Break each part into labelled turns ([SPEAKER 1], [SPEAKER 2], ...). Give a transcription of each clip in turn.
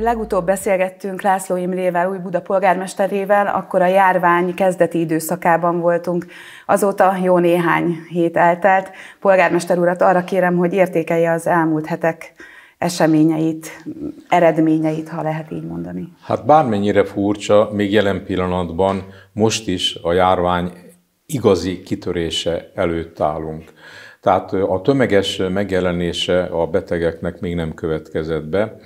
[SPEAKER 1] Amikor legutóbb beszélgettünk László Imrével, új Buda polgármesterével, akkor a járvány kezdeti időszakában voltunk. Azóta jó néhány hét eltelt. Polgármester urat arra kérem, hogy értékelje az elmúlt hetek eseményeit, eredményeit, ha lehet így mondani.
[SPEAKER 2] Hát bármennyire furcsa, még jelen pillanatban most is a járvány igazi kitörése előtt állunk. Tehát a tömeges megjelenése a betegeknek még nem következett be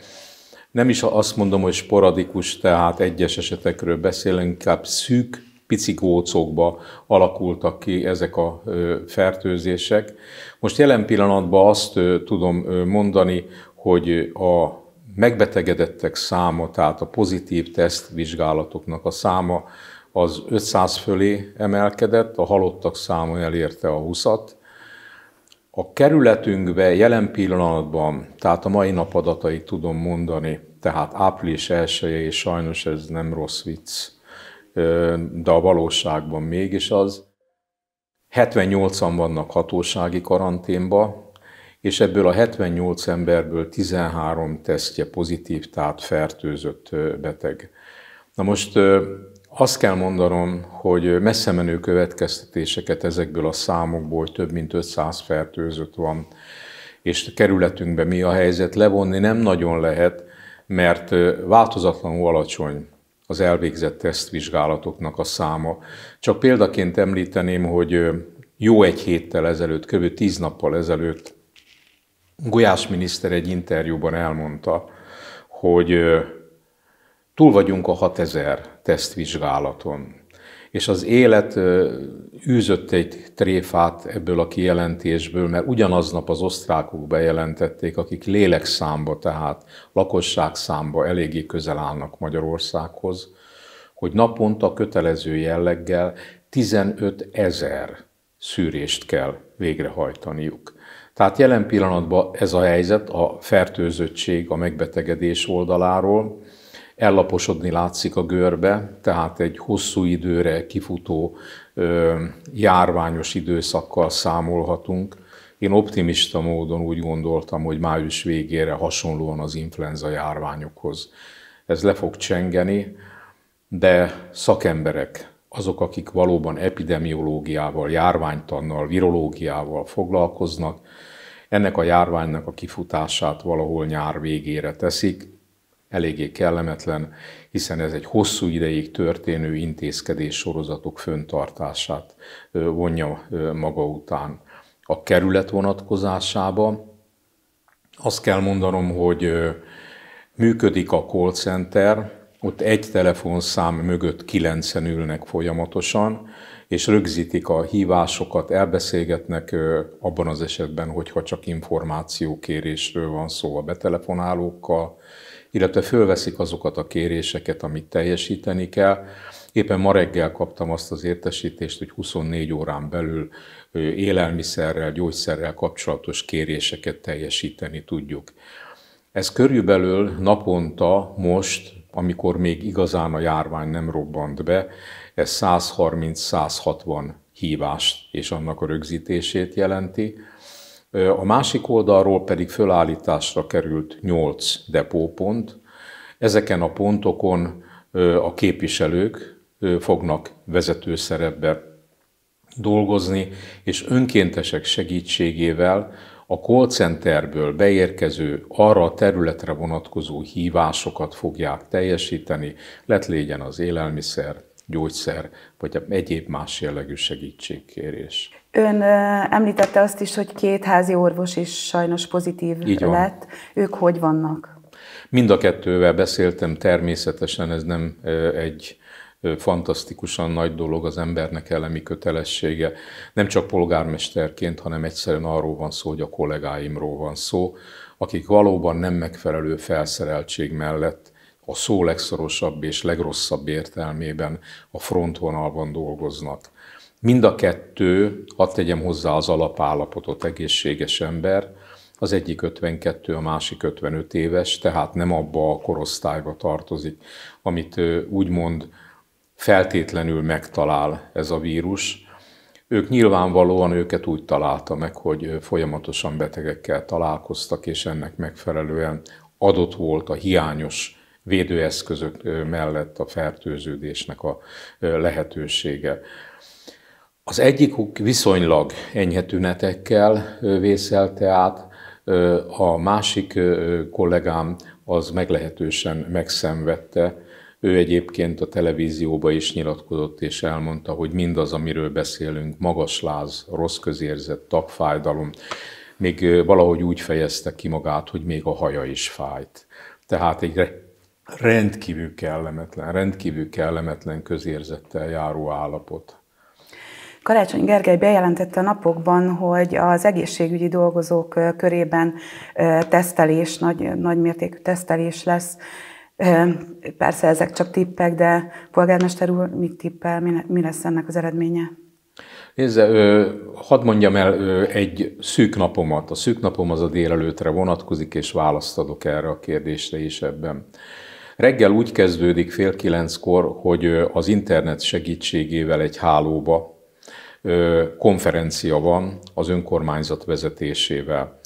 [SPEAKER 2] nem is azt mondom, hogy sporadikus, tehát egyes esetekről beszélünk, inkább szűk, pici gócokba alakultak ki ezek a fertőzések. Most jelen pillanatban azt tudom mondani, hogy a megbetegedettek száma, tehát a pozitív tesztvizsgálatoknak a száma az 500 fölé emelkedett, a halottak száma elérte a 20-at. A kerületünkben jelen pillanatban, tehát a mai nap adatait tudom mondani, tehát április 1 és sajnos ez nem rossz vicc, de a valóságban mégis az. 78-an vannak hatósági karanténba, és ebből a 78 emberből 13 tesztje pozitív, tehát fertőzött beteg. Na most azt kell mondanom, hogy messze menő következtetéseket ezekből a számokból, hogy több mint 500 fertőzött van, és a kerületünkben mi a helyzet, levonni nem nagyon lehet, mert változatlanul alacsony az elvégzett tesztvizsgálatoknak a száma. Csak példaként említeném, hogy jó egy héttel ezelőtt, kb. tíz nappal ezelőtt Gulyás miniszter egy interjúban elmondta, hogy túl vagyunk a 6000 tesztvizsgálaton. És az élet űzött egy tréfát ebből a kijelentésből, mert ugyanaznap az osztrákok bejelentették, akik lélekszámba, tehát lakosságszámba eléggé közel állnak Magyarországhoz, hogy naponta kötelező jelleggel 15 ezer szűrést kell végrehajtaniuk. Tehát jelen pillanatban ez a helyzet a fertőzöttség, a megbetegedés oldaláról, ellaposodni látszik a görbe, tehát egy hosszú időre kifutó járványos időszakkal számolhatunk. Én optimista módon úgy gondoltam, hogy május végére hasonlóan az influenza járványokhoz. Ez le fog csengeni, de szakemberek, azok, akik valóban epidemiológiával, járványtannal, virológiával foglalkoznak, ennek a járványnak a kifutását valahol nyár végére teszik, eléggé kellemetlen, hiszen ez egy hosszú ideig történő intézkedés sorozatok föntartását vonja maga után. A kerület vonatkozásába azt kell mondanom, hogy működik a call center, ott egy telefonszám mögött kilencen ülnek folyamatosan, és rögzítik a hívásokat, elbeszélgetnek abban az esetben, hogyha csak információkérésről van szó a betelefonálókkal, illetve fölveszik azokat a kéréseket, amit teljesíteni kell. Éppen ma reggel kaptam azt az értesítést, hogy 24 órán belül élelmiszerrel, gyógyszerrel kapcsolatos kéréseket teljesíteni tudjuk. Ez körülbelül naponta most, amikor még igazán a járvány nem robbant be, ez 130-160 hívást és annak a rögzítését jelenti. A másik oldalról pedig fölállításra került 8 depópont. Ezeken a pontokon a képviselők fognak vezető dolgozni, és önkéntesek segítségével a call centerből beérkező arra a területre vonatkozó hívásokat fogják teljesíteni, lett légyen az élelmiszer, gyógyszer vagy egyéb más jellegű segítségkérés.
[SPEAKER 1] Ön említette azt is, hogy két házi orvos is sajnos pozitív Így van. lett. Ők hogy vannak?
[SPEAKER 2] Mind a kettővel beszéltem, természetesen ez nem egy fantasztikusan nagy dolog az embernek elemi kötelessége. Nem csak polgármesterként, hanem egyszerűen arról van szó, hogy a kollégáimról van szó, akik valóban nem megfelelő felszereltség mellett a szó legszorosabb és legrosszabb értelmében a frontvonalban dolgoznak. Mind a kettő, ha tegyem hozzá az alapállapotot, egészséges ember, az egyik 52, a másik 55 éves, tehát nem abba a korosztályba tartozik, amit úgymond feltétlenül megtalál ez a vírus. Ők nyilvánvalóan őket úgy találta meg, hogy folyamatosan betegekkel találkoztak, és ennek megfelelően adott volt a hiányos védőeszközök mellett a fertőződésnek a lehetősége. Az egyikük viszonylag enyhe tünetekkel vészelte át, a másik kollégám az meglehetősen megszenvedte, ő egyébként a televízióba is nyilatkozott és elmondta, hogy mindaz, amiről beszélünk, magas láz, rossz közérzet, tagfájdalom, még valahogy úgy fejezte ki magát, hogy még a haja is fájt. Tehát egy rendkívül kellemetlen, rendkívül kellemetlen közérzettel járó állapot.
[SPEAKER 1] Karácsony Gergely bejelentette a napokban, hogy az egészségügyi dolgozók körében tesztelés, nagy, nagymértékű tesztelés lesz. Persze ezek csak tippek, de polgármester úr mit tippel, mi lesz ennek az eredménye?
[SPEAKER 2] Nézze, hadd mondjam el egy szűk napomat. A szűk napom az a délelőtre vonatkozik, és választ adok erre a kérdésre is ebben. Reggel úgy kezdődik fél kilenckor, hogy az internet segítségével egy hálóba konferencia van az önkormányzat vezetésével.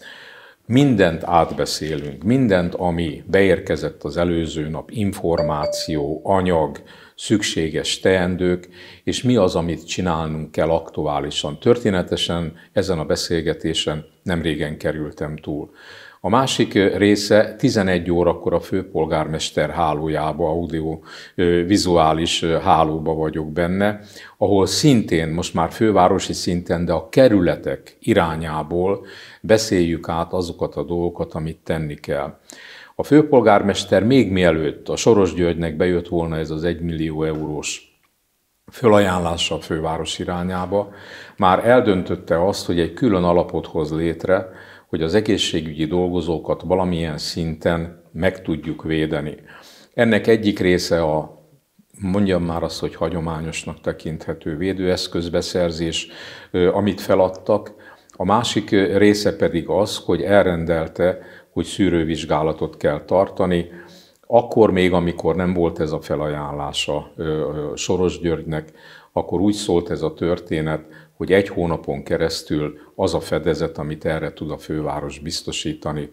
[SPEAKER 2] Mindent átbeszélünk, mindent, ami beérkezett az előző nap, információ, anyag, szükséges teendők, és mi az, amit csinálnunk kell aktuálisan. Történetesen ezen a beszélgetésen nem régen kerültem túl. A másik része 11 órakor a főpolgármester hálójába, vizuális hálóba vagyok benne, ahol szintén, most már fővárosi szinten, de a kerületek irányából beszéljük át azokat a dolgokat, amit tenni kell. A főpolgármester még mielőtt a Soros Györgynek bejött volna ez az 1 millió eurós fölajánlása a főváros irányába, már eldöntötte azt, hogy egy külön alapot hoz létre, hogy az egészségügyi dolgozókat valamilyen szinten meg tudjuk védeni. Ennek egyik része a mondjam már azt, hogy hagyományosnak tekinthető védőeszközbeszerzés, amit feladtak. A másik része pedig az, hogy elrendelte, hogy szűrővizsgálatot kell tartani, akkor még, amikor nem volt ez a felajánlása Soros Györgynek, akkor úgy szólt ez a történet, hogy egy hónapon keresztül az a fedezet, amit erre tud a főváros biztosítani,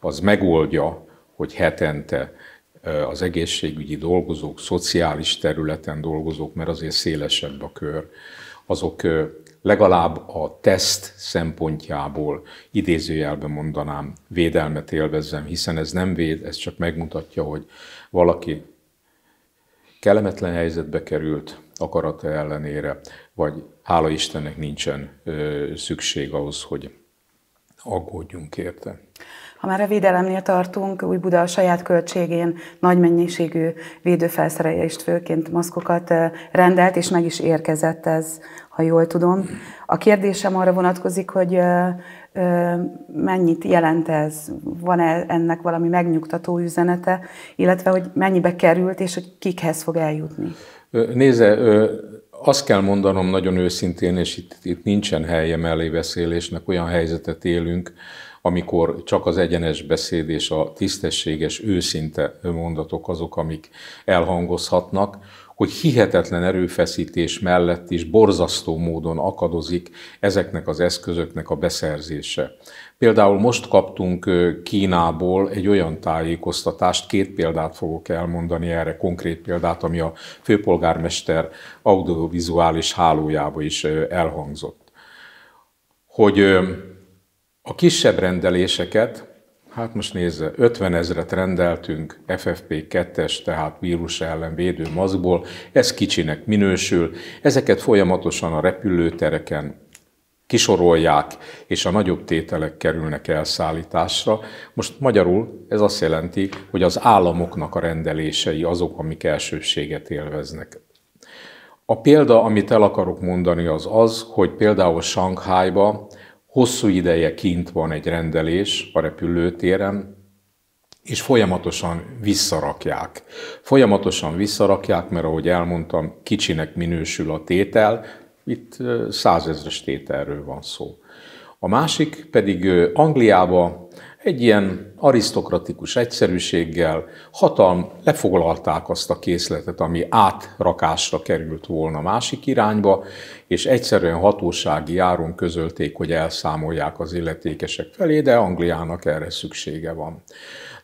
[SPEAKER 2] az megoldja, hogy hetente az egészségügyi dolgozók, szociális területen dolgozók, mert azért szélesebb a kör, azok legalább a teszt szempontjából idézőjelben mondanám védelmet élvezzem, hiszen ez nem véd, ez csak megmutatja, hogy valaki kellemetlen helyzetbe került, akarata ellenére, vagy hála Istennek nincsen szükség ahhoz, hogy aggódjunk érte.
[SPEAKER 1] Ha már a védelemnél tartunk, új Buda a saját költségén nagy mennyiségű védőfelszerelést, főként maszkokat rendelt, és meg is érkezett ez, ha jól tudom. A kérdésem arra vonatkozik, hogy mennyit jelent ez, van-e ennek valami megnyugtató üzenete, illetve hogy mennyibe került, és hogy kikhez fog eljutni?
[SPEAKER 2] Nézze, azt kell mondanom nagyon őszintén, és itt, itt nincsen helye mellébeszélésnek, olyan helyzetet élünk, amikor csak az egyenes beszéd és a tisztességes, őszinte mondatok azok, amik elhangozhatnak, hogy hihetetlen erőfeszítés mellett is borzasztó módon akadozik ezeknek az eszközöknek a beszerzése. Például most kaptunk Kínából egy olyan tájékoztatást, két példát fogok elmondani erre, konkrét példát, ami a főpolgármester audiovizuális hálójába is elhangzott. Hogy a kisebb rendeléseket, hát most nézze, 50 ezret rendeltünk FFP2-es, tehát vírus ellen védő maszkból, ez kicsinek minősül, ezeket folyamatosan a repülőtereken kisorolják, és a nagyobb tételek kerülnek elszállításra. Most magyarul ez azt jelenti, hogy az államoknak a rendelései azok, amik elsőséget élveznek. A példa, amit el akarok mondani, az az, hogy például Shanghaiba hosszú ideje kint van egy rendelés a repülőtéren, és folyamatosan visszarakják. Folyamatosan visszarakják, mert ahogy elmondtam, kicsinek minősül a tétel, itt százezres tételről van szó. A másik pedig Angliába egy ilyen arisztokratikus egyszerűséggel hatalm, lefoglalták azt a készletet, ami átrakásra került volna másik irányba, és egyszerűen hatósági járon közölték, hogy elszámolják az illetékesek felé, de Angliának erre szüksége van.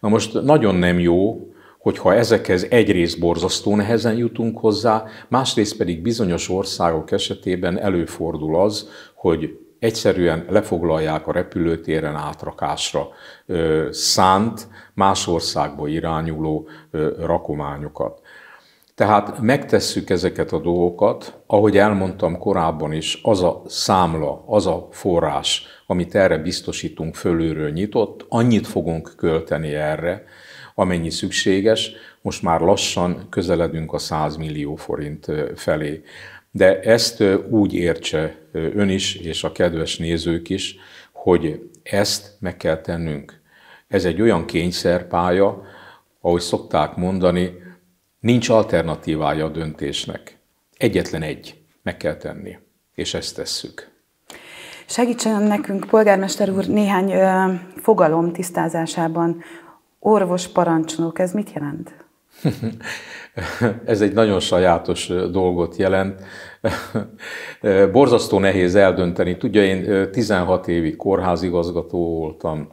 [SPEAKER 2] Na most nagyon nem jó, hogyha ezekhez egyrészt borzasztó nehezen jutunk hozzá, másrészt pedig bizonyos országok esetében előfordul az, hogy egyszerűen lefoglalják a repülőtéren átrakásra szánt, más országba irányuló rakományokat. Tehát megtesszük ezeket a dolgokat, ahogy elmondtam korábban is, az a számla, az a forrás, amit erre biztosítunk fölülről nyitott, annyit fogunk költeni erre, amennyi szükséges. Most már lassan közeledünk a 100 millió forint felé. De ezt úgy értse ön is, és a kedves nézők is, hogy ezt meg kell tennünk. Ez egy olyan kényszerpálya, ahogy szokták mondani, nincs alternatívája a döntésnek. Egyetlen egy. Meg kell tenni. És ezt tesszük.
[SPEAKER 1] Segítsen nekünk, polgármester úr, néhány ö, fogalom tisztázásában orvos parancsnok, ez mit jelent?
[SPEAKER 2] ez egy nagyon sajátos dolgot jelent. Borzasztó nehéz eldönteni. Tudja, én 16 évig kórházigazgató voltam,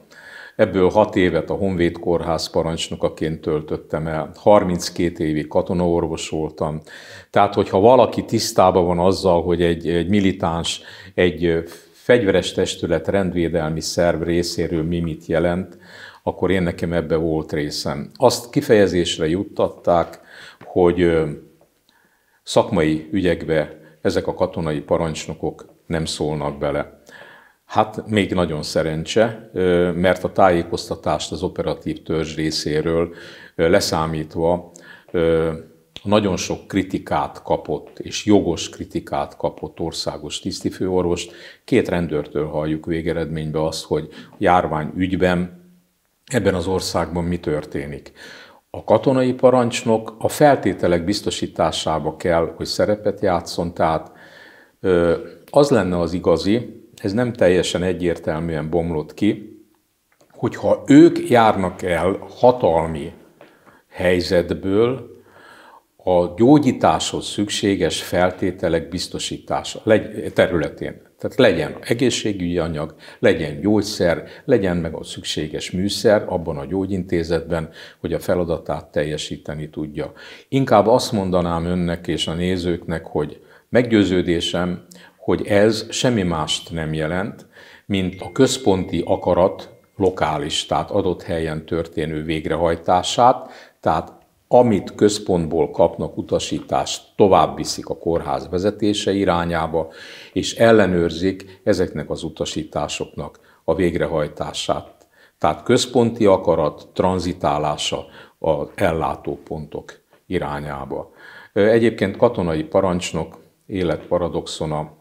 [SPEAKER 2] ebből 6 évet a Honvéd Kórház parancsnokaként töltöttem el, 32 évig katonaorvos voltam. Tehát, hogyha valaki tisztában van azzal, hogy egy, egy militáns, egy fegyveres testület rendvédelmi szerv részéről mi mit jelent, akkor én nekem ebbe volt részem. Azt kifejezésre juttatták, hogy szakmai ügyekbe ezek a katonai parancsnokok nem szólnak bele. Hát még nagyon szerencse, mert a tájékoztatást az operatív törzs részéről leszámítva nagyon sok kritikát kapott, és jogos kritikát kapott országos tisztifőorvost. Két rendőrtől halljuk végeredménybe azt, hogy járvány ügyben ebben az országban mi történik. A katonai parancsnok a feltételek biztosításába kell, hogy szerepet játszon, tehát az lenne az igazi, ez nem teljesen egyértelműen bomlott ki, hogyha ők járnak el hatalmi helyzetből, a gyógyításhoz szükséges feltételek biztosítása területén. Tehát legyen egészségügyi anyag, legyen gyógyszer, legyen meg a szükséges műszer abban a gyógyintézetben, hogy a feladatát teljesíteni tudja. Inkább azt mondanám önnek és a nézőknek, hogy meggyőződésem, hogy ez semmi mást nem jelent, mint a központi akarat lokális, tehát adott helyen történő végrehajtását, tehát amit központból kapnak utasítást, tovább viszik a kórház vezetése irányába, és ellenőrzik ezeknek az utasításoknak a végrehajtását. Tehát központi akarat tranzitálása az ellátópontok irányába. Egyébként katonai parancsnok életparadoxona,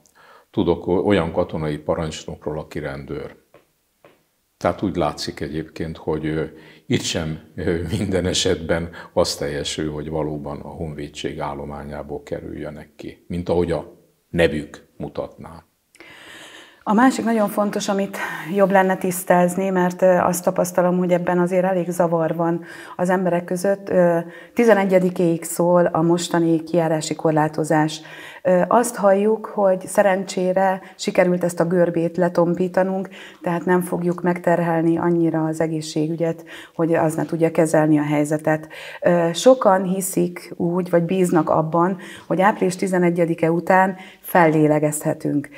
[SPEAKER 2] tudok olyan katonai parancsnokról, aki rendőr. Tehát úgy látszik egyébként, hogy itt sem minden esetben az teljesül, hogy valóban a honvédség állományából kerüljenek ki, mint ahogy a nevük mutatná.
[SPEAKER 1] A másik nagyon fontos, amit jobb lenne tisztázni, mert azt tapasztalom, hogy ebben azért elég zavar van az emberek között. 11-ig szól a mostani kiárási korlátozás azt halljuk, hogy szerencsére sikerült ezt a görbét letompítanunk, tehát nem fogjuk megterhelni annyira az egészségügyet, hogy az ne tudja kezelni a helyzetet. Sokan hiszik úgy, vagy bíznak abban, hogy április 11-e után fellélegezhetünk.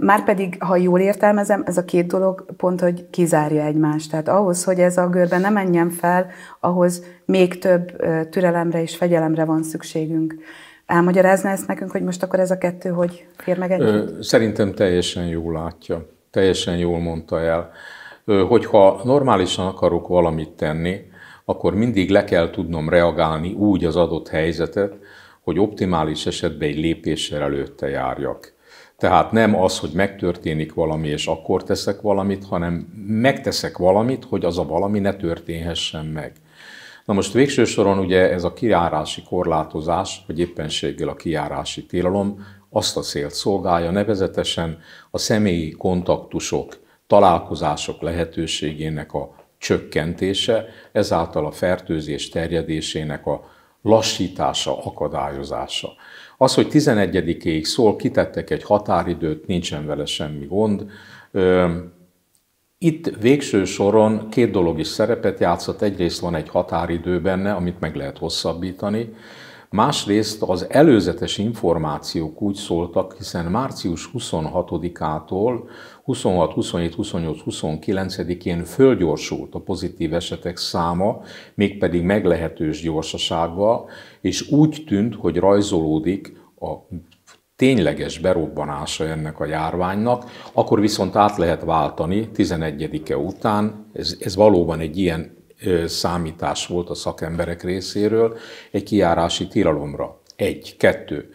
[SPEAKER 1] Márpedig, ha jól értelmezem, ez a két dolog pont, hogy kizárja egymást. Tehát ahhoz, hogy ez a görbe ne menjen fel, ahhoz még több türelemre és fegyelemre van szükségünk. Elmagyarázná ezt nekünk, hogy most akkor ez a kettő hogy fér meg együtt?
[SPEAKER 2] Szerintem teljesen jól látja, teljesen jól mondta el. Hogyha normálisan akarok valamit tenni, akkor mindig le kell tudnom reagálni úgy az adott helyzetet, hogy optimális esetben egy lépéssel előtte járjak. Tehát nem az, hogy megtörténik valami, és akkor teszek valamit, hanem megteszek valamit, hogy az a valami ne történhessen meg. Na most végső soron ugye ez a kiárási korlátozás, vagy éppenséggel a kiárási tilalom azt a célt szolgálja, nevezetesen a személyi kontaktusok, találkozások lehetőségének a csökkentése, ezáltal a fertőzés terjedésének a lassítása, akadályozása. Az, hogy 11-ig szól, kitettek egy határidőt, nincsen vele semmi gond, itt végső soron két dolog is szerepet játszott. Egyrészt van egy határidő benne, amit meg lehet hosszabbítani. Másrészt az előzetes információk úgy szóltak, hiszen március 26-ától 26, 27, 28, 29-én fölgyorsult a pozitív esetek száma, mégpedig meglehetős gyorsasággal, és úgy tűnt, hogy rajzolódik a tényleges berobbanása ennek a járványnak, akkor viszont át lehet váltani 11-e után, ez, ez valóban egy ilyen számítás volt a szakemberek részéről, egy kiárási tilalomra. Egy, kettő.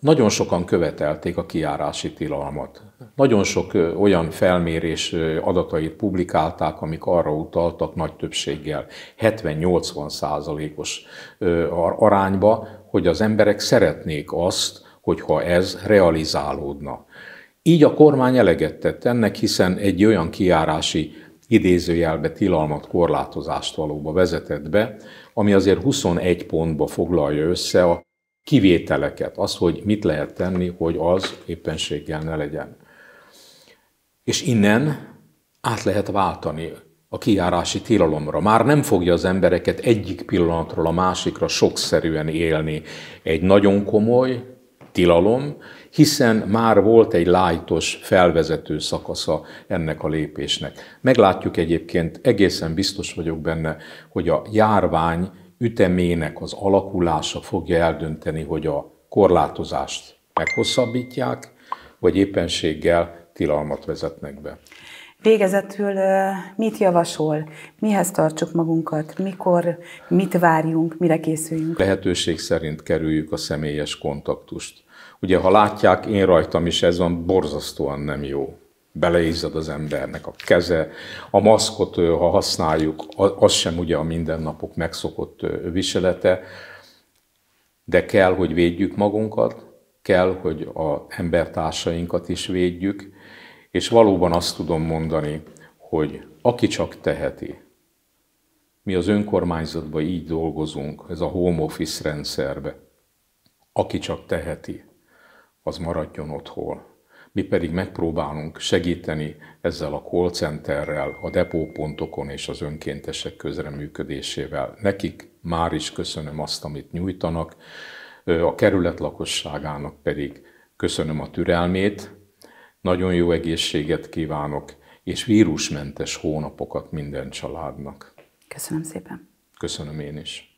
[SPEAKER 2] Nagyon sokan követelték a kiárási tilalmat. Nagyon sok olyan felmérés adatait publikálták, amik arra utaltak nagy többséggel, 70-80 százalékos arányba, hogy az emberek szeretnék azt, hogyha ez realizálódna. Így a kormány eleget tett ennek, hiszen egy olyan kiárási idézőjelbe tilalmat, korlátozást valóba vezetett be, ami azért 21 pontba foglalja össze a kivételeket, az, hogy mit lehet tenni, hogy az éppenséggel ne legyen. És innen át lehet váltani a kiárási tilalomra. Már nem fogja az embereket egyik pillanatról a másikra sokszerűen élni egy nagyon komoly, tilalom, hiszen már volt egy lájtos felvezető szakasza ennek a lépésnek. Meglátjuk egyébként, egészen biztos vagyok benne, hogy a járvány ütemének az alakulása fogja eldönteni, hogy a korlátozást meghosszabbítják, vagy éppenséggel tilalmat vezetnek be.
[SPEAKER 1] Végezetül mit javasol? Mihez tartsuk magunkat? Mikor, mit várjunk, mire készüljünk?
[SPEAKER 2] Lehetőség szerint kerüljük a személyes kontaktust. Ugye, ha látják, én rajtam is ez van, borzasztóan nem jó. Beleizzad az embernek a keze. A maszkot, ha használjuk, az sem ugye a mindennapok megszokott viselete, de kell, hogy védjük magunkat, kell, hogy a embertársainkat is védjük, és valóban azt tudom mondani, hogy aki csak teheti, mi az önkormányzatban így dolgozunk, ez a home office rendszerbe, aki csak teheti, az maradjon otthon. Mi pedig megpróbálunk segíteni ezzel a call centerrel, a depópontokon és az önkéntesek közreműködésével. Nekik már is köszönöm azt, amit nyújtanak, a kerület lakosságának pedig köszönöm a türelmét, nagyon jó egészséget kívánok, és vírusmentes hónapokat minden családnak.
[SPEAKER 1] Köszönöm szépen.
[SPEAKER 2] Köszönöm én is.